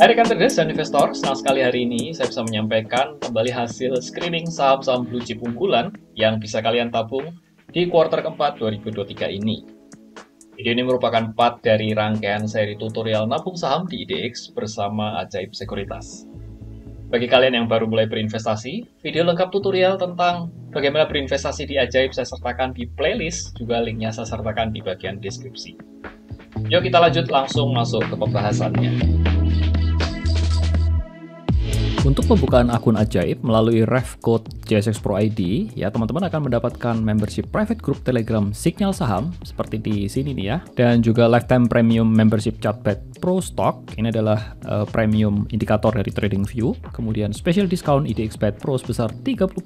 Hai rekan traders dan investor, senang sekali hari ini saya bisa menyampaikan kembali hasil screening saham-saham blue chip unggulan yang bisa kalian tabung di kuartal keempat 2023 ini. Video ini merupakan part dari rangkaian seri tutorial nabung saham di IDX bersama Ajaib Sekuritas. Bagi kalian yang baru mulai berinvestasi, video lengkap tutorial tentang bagaimana berinvestasi di Ajaib saya sertakan di playlist, juga linknya saya sertakan di bagian deskripsi. Yuk kita lanjut langsung masuk ke pembahasannya. Untuk pembukaan akun ajaib melalui ref code JSX Pro ID, ya teman-teman akan mendapatkan membership private group Telegram Signal Saham seperti di sini nih ya, dan juga lifetime premium membership chatbot Pro Stock. Ini adalah uh, premium indikator dari Trading View. Kemudian special discount Bet Pro sebesar 30%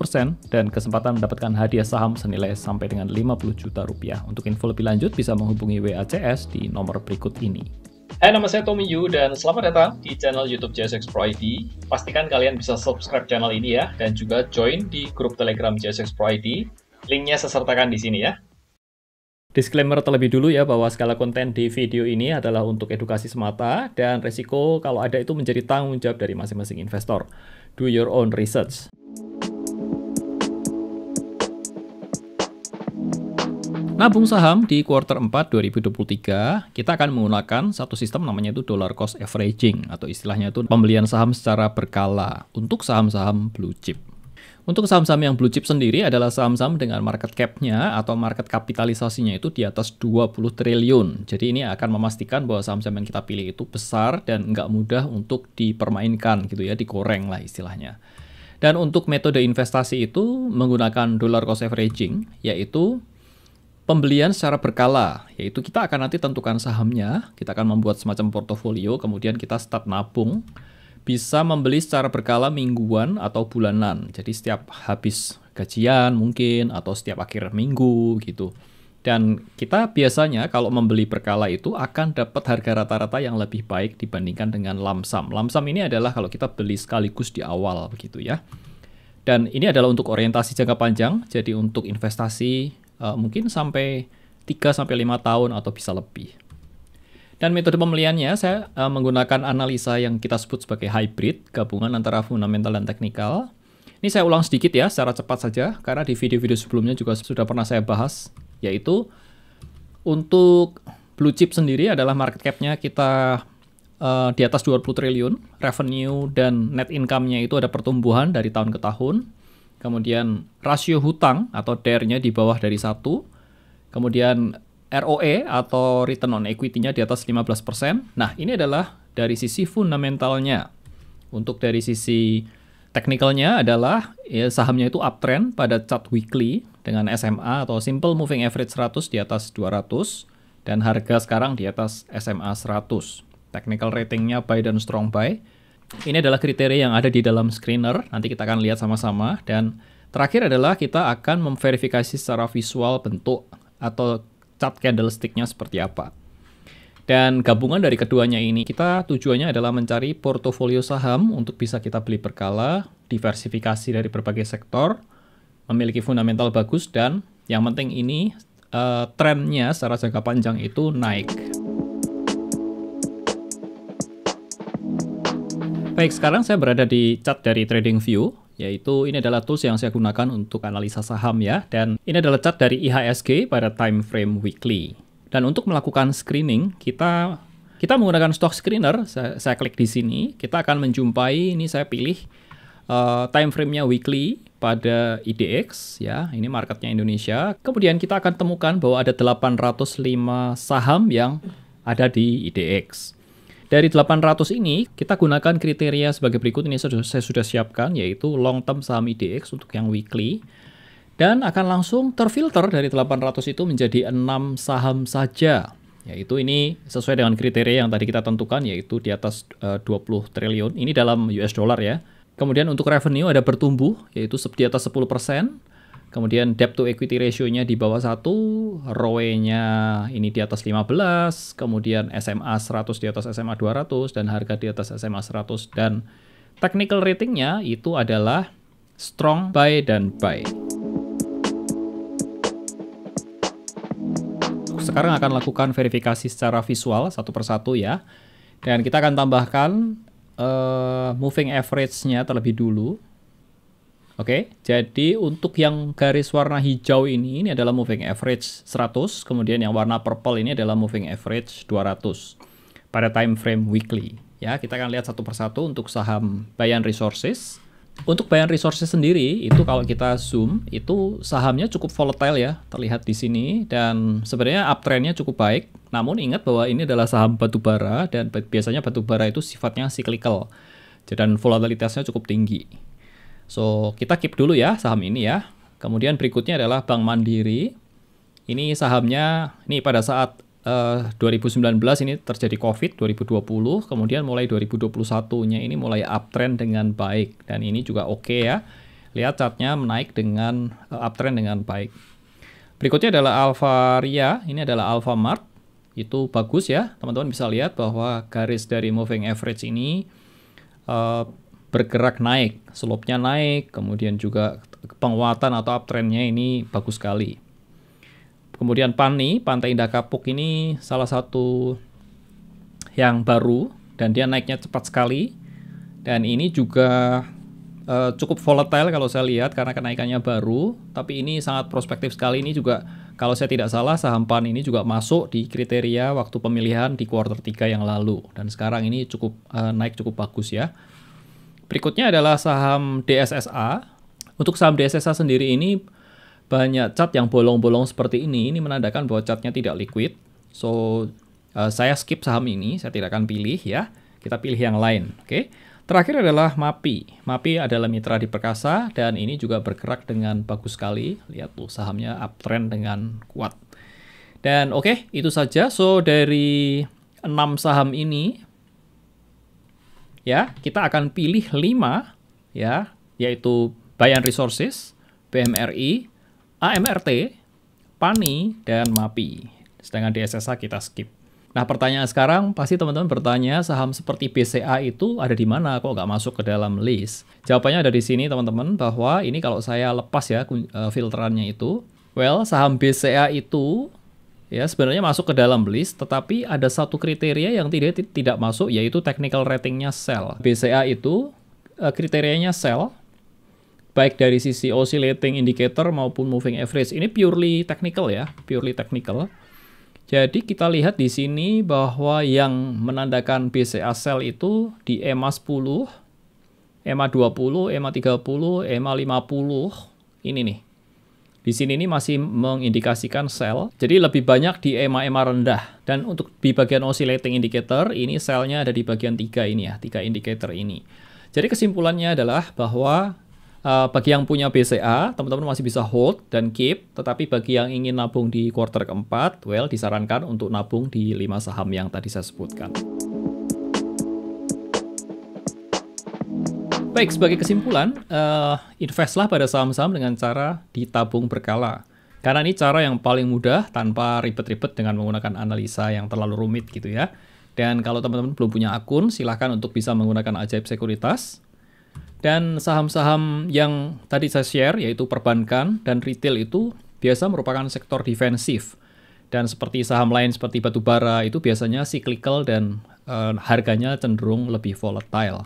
dan kesempatan mendapatkan hadiah saham senilai sampai dengan 50 juta rupiah. Untuk info lebih lanjut bisa menghubungi WACS di nomor berikut ini. Hai, eh, nama saya Tommy Yu dan selamat datang di channel YouTube JSX Pro ID. Pastikan kalian bisa subscribe channel ini ya dan juga join di grup Telegram JSX Pro ID. Linknya saya sertakan di sini ya. Disclaimer terlebih dulu ya bahwa segala konten di video ini adalah untuk edukasi semata dan resiko kalau ada itu menjadi tanggung jawab dari masing-masing investor. Do your own research. Nabung saham di quarter 4 2023, kita akan menggunakan satu sistem namanya itu dollar cost averaging atau istilahnya itu pembelian saham secara berkala untuk saham-saham blue chip. Untuk saham-saham yang blue chip sendiri adalah saham-saham dengan market cap-nya atau market kapitalisasinya itu di atas 20 triliun. Jadi ini akan memastikan bahwa saham-saham yang kita pilih itu besar dan nggak mudah untuk dipermainkan gitu ya, dikoreng lah istilahnya. Dan untuk metode investasi itu menggunakan dollar cost averaging, yaitu Pembelian secara berkala, yaitu kita akan nanti tentukan sahamnya, kita akan membuat semacam portofolio, kemudian kita start nabung, bisa membeli secara berkala mingguan atau bulanan. Jadi setiap habis gajian mungkin, atau setiap akhir minggu gitu. Dan kita biasanya kalau membeli berkala itu akan dapat harga rata-rata yang lebih baik dibandingkan dengan lamsam. Lamsam ini adalah kalau kita beli sekaligus di awal begitu ya. Dan ini adalah untuk orientasi jangka panjang, jadi untuk investasi uh, mungkin sampai 3 sampai 5 tahun atau bisa lebih. Dan metode pembeliannya saya uh, menggunakan analisa yang kita sebut sebagai hybrid, gabungan antara fundamental dan teknikal. Ini saya ulang sedikit ya secara cepat saja karena di video-video sebelumnya juga sudah pernah saya bahas yaitu untuk blue chip sendiri adalah market cap-nya kita uh, di atas 20 triliun, revenue dan net income-nya itu ada pertumbuhan dari tahun ke tahun kemudian rasio hutang atau DER-nya di bawah dari satu, kemudian ROE atau return on equity-nya di atas 15%. Nah, ini adalah dari sisi fundamentalnya. Untuk dari sisi teknikalnya adalah ya, sahamnya itu uptrend pada chart weekly dengan SMA atau simple moving average 100 di atas 200 dan harga sekarang di atas SMA 100. Technical ratingnya buy dan strong buy. Ini adalah kriteria yang ada di dalam screener. Nanti kita akan lihat sama-sama. Dan terakhir adalah kita akan memverifikasi secara visual bentuk atau cat candlesticknya seperti apa. Dan gabungan dari keduanya ini, kita tujuannya adalah mencari portofolio saham untuk bisa kita beli berkala, diversifikasi dari berbagai sektor, memiliki fundamental bagus, dan yang penting ini uh, eh, trennya secara jangka panjang itu naik. Baik, sekarang saya berada di chat dari Trading View, yaitu ini adalah tools yang saya gunakan untuk analisa saham ya, dan ini adalah chat dari IHSG pada time frame weekly. Dan untuk melakukan screening, kita kita menggunakan stock screener, saya, saya klik di sini, kita akan menjumpai, ini saya pilih uh, time frame-nya weekly pada IDX ya, ini marketnya Indonesia. Kemudian kita akan temukan bahwa ada 805 saham yang ada di IDX. Dari 800 ini, kita gunakan kriteria sebagai berikut. Ini saya sudah siapkan, yaitu long term saham IDX untuk yang weekly. Dan akan langsung terfilter dari 800 itu menjadi 6 saham saja. Yaitu ini sesuai dengan kriteria yang tadi kita tentukan, yaitu di atas eh, uh, 20 triliun. Ini dalam US dollar ya. Kemudian untuk revenue ada bertumbuh, yaitu di atas 10%. Kemudian debt to equity ratio-nya di bawah 1, ROE-nya ini di atas 15, kemudian SMA 100 di atas SMA 200 dan harga di atas SMA 100 dan technical ratingnya itu adalah strong buy dan buy. Sekarang akan lakukan verifikasi secara visual satu persatu ya. Dan kita akan tambahkan uh, moving average-nya terlebih dulu. Oke, okay, jadi untuk yang garis warna hijau ini, ini adalah moving average 100, kemudian yang warna purple ini adalah moving average 200 pada time frame weekly. Ya, kita akan lihat satu persatu untuk saham Bayan Resources. Untuk Bayan Resources sendiri, itu kalau kita zoom, itu sahamnya cukup volatile ya, terlihat di sini. Dan sebenarnya uptrendnya cukup baik, namun ingat bahwa ini adalah saham batubara, dan biasanya batubara itu sifatnya cyclical, dan volatilitasnya cukup tinggi. So, kita keep dulu ya saham ini ya. Kemudian berikutnya adalah Bank Mandiri. Ini sahamnya, ini pada saat uh, eh, 2019 ini terjadi COVID, 2020, kemudian mulai 2021-nya ini mulai uptrend dengan baik. Dan ini juga oke okay ya. Lihat chartnya menaik dengan uh, uptrend dengan baik. Berikutnya adalah Alvaria, ini adalah Alfamart. Itu bagus ya, teman-teman bisa lihat bahwa garis dari moving average ini uh, bergerak naik, slope-nya naik, kemudian juga penguatan atau uptrendnya ini bagus sekali. Kemudian Pani, Pantai Indah Kapuk ini salah satu yang baru dan dia naiknya cepat sekali. Dan ini juga uh, cukup volatile kalau saya lihat karena kenaikannya baru, tapi ini sangat prospektif sekali. Ini juga kalau saya tidak salah saham PAN ini juga masuk di kriteria waktu pemilihan di kuartal 3 yang lalu dan sekarang ini cukup uh, naik cukup bagus ya. Berikutnya adalah saham DSSA. Untuk saham DSSA sendiri ini banyak cat yang bolong-bolong seperti ini. Ini menandakan bahwa catnya tidak liquid. So, uh, saya skip saham ini, saya tidak akan pilih ya. Kita pilih yang lain, oke? Okay? Terakhir adalah MAPI. MAPI adalah mitra di Perkasa dan ini juga bergerak dengan bagus sekali. Lihat tuh sahamnya uptrend dengan kuat. Dan oke, okay, itu saja. So, dari 6 saham ini ya kita akan pilih 5 ya yaitu Bayan Resources, BMRI, AMRT, PANI, dan MAPI. Sedangkan di SSA kita skip. Nah pertanyaan sekarang pasti teman-teman bertanya saham seperti BCA itu ada di mana kok nggak masuk ke dalam list? Jawabannya ada di sini teman-teman bahwa ini kalau saya lepas ya eh, filterannya itu, well saham BCA itu ya sebenarnya masuk ke dalam list tetapi ada satu kriteria yang tidak tidak masuk yaitu technical ratingnya sell BCA itu eh, kriterianya sell baik dari sisi oscillating indicator maupun moving average ini purely technical ya purely technical jadi kita lihat di sini bahwa yang menandakan BCA sell itu di EMA 10 EMA 20 EMA 30 EMA 50 ini nih di sini ini masih mengindikasikan sell jadi lebih banyak di EMA-EMA rendah. Dan untuk di bagian oscillating indicator, ini selnya ada di bagian tiga ini ya, tiga indicator ini. Jadi kesimpulannya adalah bahwa uh, bagi yang punya BCA, teman-teman masih bisa hold dan keep, tetapi bagi yang ingin nabung di quarter keempat, well disarankan untuk nabung di lima saham yang tadi saya sebutkan. Baik, sebagai kesimpulan, uh, investlah pada saham-saham dengan cara ditabung berkala. Karena ini cara yang paling mudah tanpa ribet-ribet dengan menggunakan analisa yang terlalu rumit gitu ya. Dan kalau teman-teman belum punya akun, silahkan untuk bisa menggunakan ajaib sekuritas. Dan saham-saham yang tadi saya share, yaitu perbankan dan retail itu biasa merupakan sektor defensif. Dan seperti saham lain seperti batubara itu biasanya cyclical dan uh, harganya cenderung lebih volatile.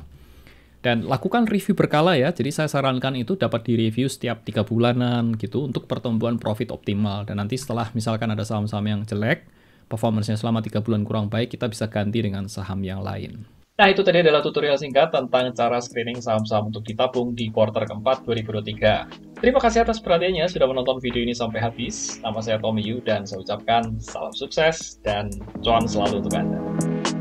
Dan lakukan review berkala ya, jadi saya sarankan itu dapat direview setiap tiga bulanan gitu untuk pertumbuhan profit optimal. Dan nanti setelah misalkan ada saham-saham yang jelek, performance selama tiga bulan kurang baik, kita bisa ganti dengan saham yang lain. Nah itu tadi adalah tutorial singkat tentang cara screening saham-saham untuk ditabung di quarter keempat 2023. Terima kasih atas perhatiannya sudah menonton video ini sampai habis. Nama saya Tommy Yu dan saya ucapkan salam sukses dan cuan selalu untuk Anda.